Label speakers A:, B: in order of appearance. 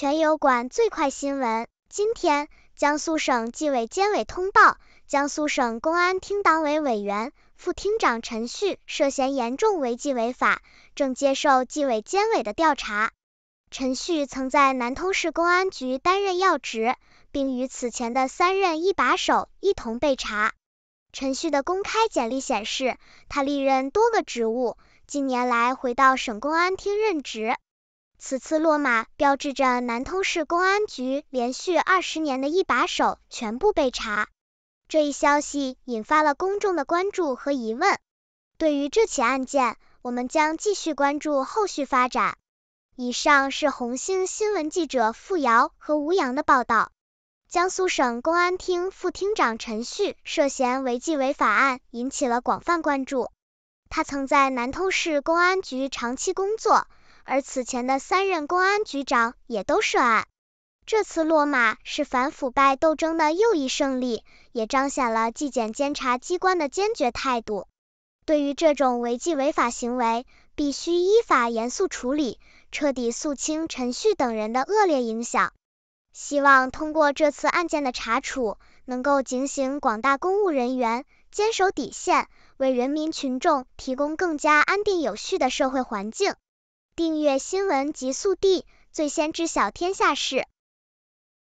A: 全油管最快新闻：今天，江苏省纪委监委通报，江苏省公安厅党委委员、副厅长陈旭涉嫌严重违纪违法，正接受纪委监委的调查。陈旭曾在南通市公安局担任要职，并与此前的三任一把手一同被查。陈旭的公开简历显示，他历任多个职务，近年来回到省公安厅任职。此次落马标志着南通市公安局连续二十年的一把手全部被查，这一消息引发了公众的关注和疑问。对于这起案件，我们将继续关注后续发展。以上是红星新闻记者付瑶和吴阳的报道。江苏省公安厅副厅长陈旭涉嫌违纪违法案引起了广泛关注，他曾在南通市公安局长期工作。而此前的三任公安局长也都涉案，这次落马是反腐败斗争的又一胜利，也彰显了纪检监察机关的坚决态度。对于这种违纪违法行为，必须依法严肃处理，彻底肃清陈旭等人的恶劣影响。希望通过这次案件的查处，能够警醒广大公务人员坚守底线，为人民群众提供更加安定有序的社会环境。订阅新闻极速递，最先知晓天下事。